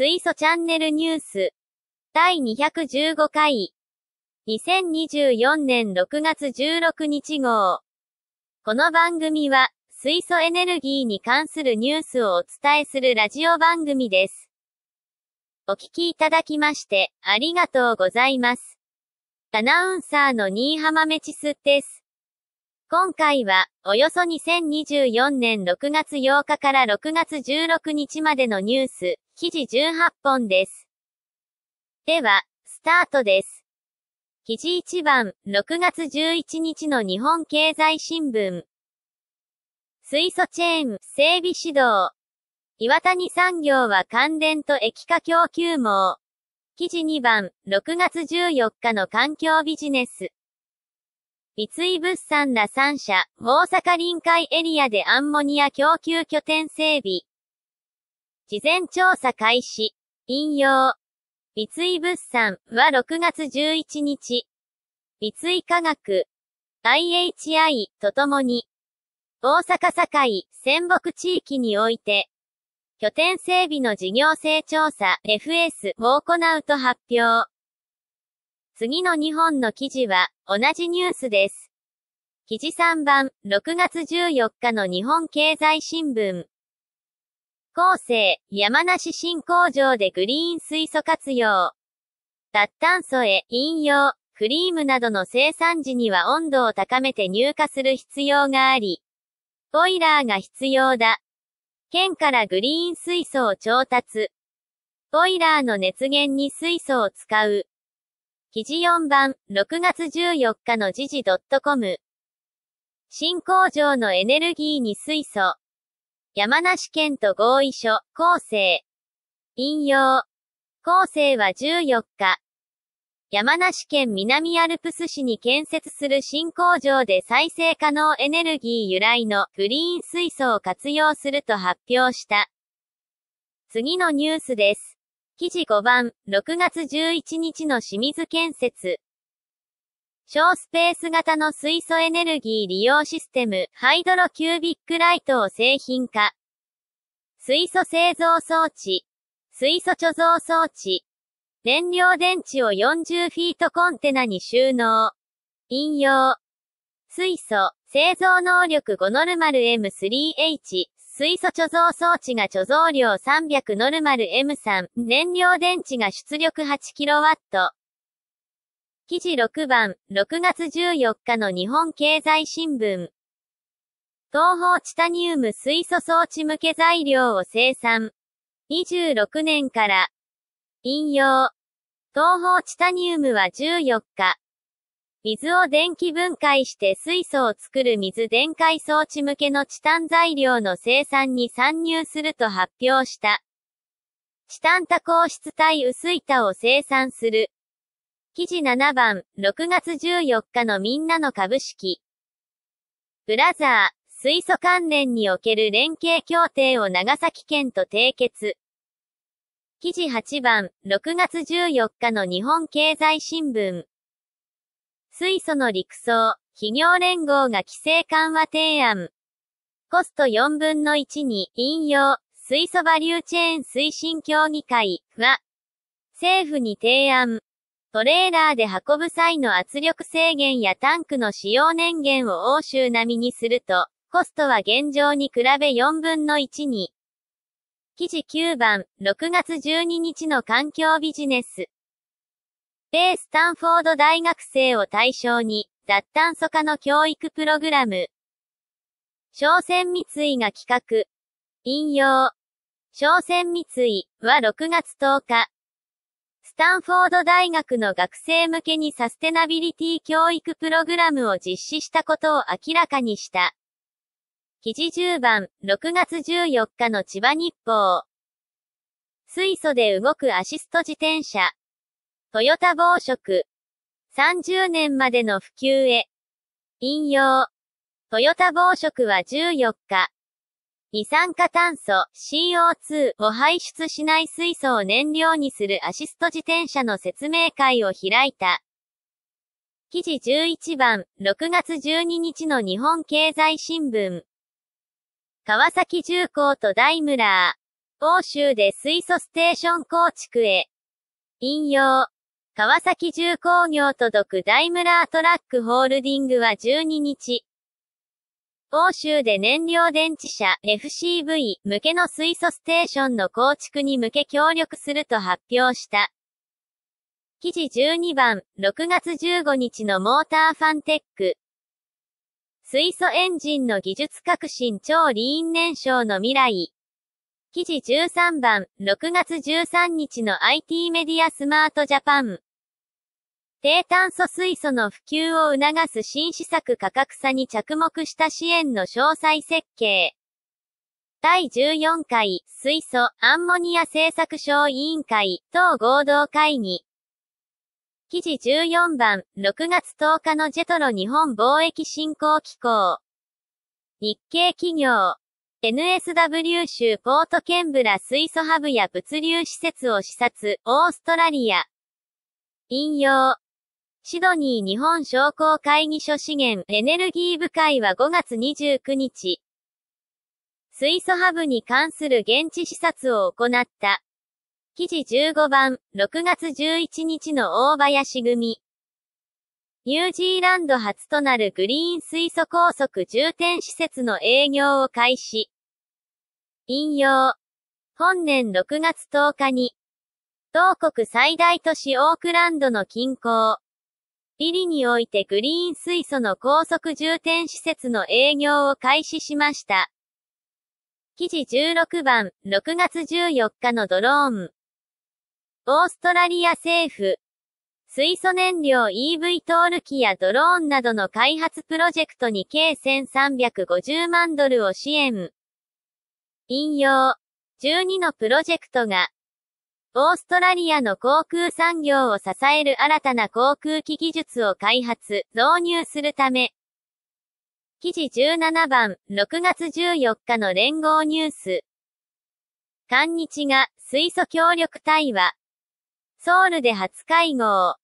水素チャンネルニュース第215回2024年6月16日号この番組は水素エネルギーに関するニュースをお伝えするラジオ番組です。お聞きいただきましてありがとうございます。アナウンサーの新浜メチスです。今回は、およそ2024年6月8日から6月16日までのニュース、記事18本です。では、スタートです。記事1番、6月11日の日本経済新聞。水素チェーン、整備指導。岩谷産業は関連と液化供給網。記事2番、6月14日の環境ビジネス。三井物産ら3社、大阪臨海エリアでアンモニア供給拠点整備。事前調査開始。引用。三井物産は6月11日。三井科学、IHI とともに、大阪堺、仙北地域において、拠点整備の事業性調査 FS を行うと発表。次の2本の記事は、同じニュースです。記事3番、6月14日の日本経済新聞。後世、山梨新工場でグリーン水素活用。脱炭素へ、引用、クリームなどの生産時には温度を高めて入荷する必要があり、ボイラーが必要だ。県からグリーン水素を調達。ボイラーの熱源に水素を使う。記事4番、6月14日の時事 .com。新工場のエネルギーに水素。山梨県と合意書、厚生。引用。厚生は14日。山梨県南アルプス市に建設する新工場で再生可能エネルギー由来のグリーン水素を活用すると発表した。次のニュースです。記事5番、6月11日の清水建設。小スペース型の水素エネルギー利用システム、ハイドロキュービックライトを製品化。水素製造装置、水素貯蔵装置、燃料電池を40フィートコンテナに収納。引用。水素、製造能力5ノルマル M3H、水素貯蔵装置が貯蔵量300ノルマル M3、燃料電池が出力 8kW。記事6番、6月14日の日本経済新聞。東方チタニウム水素装置向け材料を生産。26年から。引用。東方チタニウムは14日、水を電気分解して水素を作る水電解装置向けのチタン材料の生産に参入すると発表した。チタン多鉱質体薄板を生産する。記事7番、6月14日のみんなの株式。ブラザー、水素関連における連携協定を長崎県と締結。記事8番、6月14日の日本経済新聞。水素の陸送、企業連合が規制緩和提案。コスト4分の1に引用、水素バリューチェーン推進協議会は、政府に提案。トレーラーで運ぶ際の圧力制限やタンクの使用年限を欧州並みにすると、コストは現状に比べ4分の1に。記事9番、6月12日の環境ビジネス。米スタンフォード大学生を対象に、脱炭素化の教育プログラム。商船三井が企画。引用。商船三井は6月10日。スタンフォード大学の学生向けにサステナビリティ教育プログラムを実施したことを明らかにした。記事10番、6月14日の千葉日報。水素で動くアシスト自転車。トヨタ暴食。30年までの普及へ。引用。トヨタ暴食は14日。二酸化炭素 CO2 を排出しない水素を燃料にするアシスト自転車の説明会を開いた。記事11番、6月12日の日本経済新聞。川崎重工とダイムラー。欧州で水素ステーション構築へ。引用。川崎重工業と毒ダイムラートラックホールディングは12日、欧州で燃料電池車 FCV 向けの水素ステーションの構築に向け協力すると発表した。記事12番、6月15日のモーターファンテック。水素エンジンの技術革新超リーン燃焼の未来。記事13番、6月13日の IT メディアスマートジャパン。低炭素水素の普及を促す新施策価格差に着目した支援の詳細設計。第14回水素・アンモニア政策省委員会等合同会議。記事14番、6月10日のジェトロ日本貿易振興機構。日系企業。NSW 州ポートケンブラ水素ハブや物流施設を視察、オーストラリア。引用。シドニー日本商工会議所資源エネルギー部会は5月29日、水素ハブに関する現地視察を行った。記事15番、6月11日の大林組。ニュージーランド初となるグリーン水素高速充填施設の営業を開始。引用。本年6月10日に、同国最大都市オークランドの近郊、イリにおいてグリーン水素の高速充填施設の営業を開始しました。記事16番、6月14日のドローン。オーストラリア政府。水素燃料 EV トール機やドローンなどの開発プロジェクトに計1350万ドルを支援。引用。12のプロジェクトがオーストラリアの航空産業を支える新たな航空機技術を開発、導入するため。記事17番、6月14日の連合ニュース。韓日が水素協力対話。ソウルで初会合。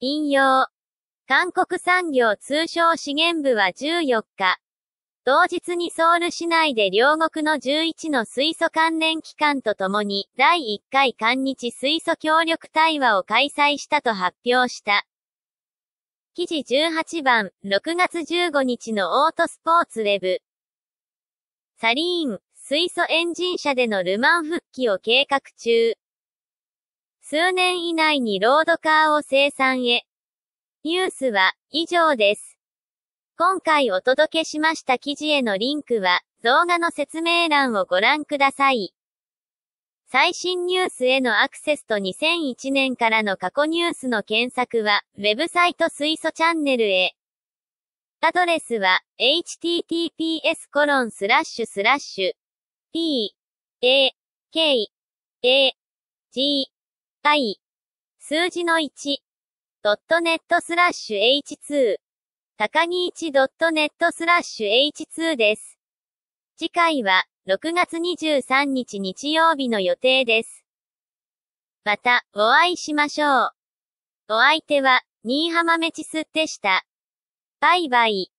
引用。韓国産業通商資源部は14日、同日にソウル市内で両国の11の水素関連機関とともに第1回韓日水素協力対話を開催したと発表した。記事18番、6月15日のオートスポーツウェブ。サリーン、水素エンジン車でのルマン復帰を計画中。数年以内にロードカーを生産へ。ニュースは以上です。今回お届けしました記事へのリンクは、動画の説明欄をご覧ください。最新ニュースへのアクセスと2001年からの過去ニュースの検索は、ウェブサイト水素チャンネルへ。アドレスは、https コロンスラッシュスラッシュ、p, a, k, a, g, i, 数字の 1.net スラッシュ h2 高木 1.net スラッシュ H2 です。次回は、6月23日日曜日の予定です。また、お会いしましょう。お相手は、新浜メチスでした。バイバイ。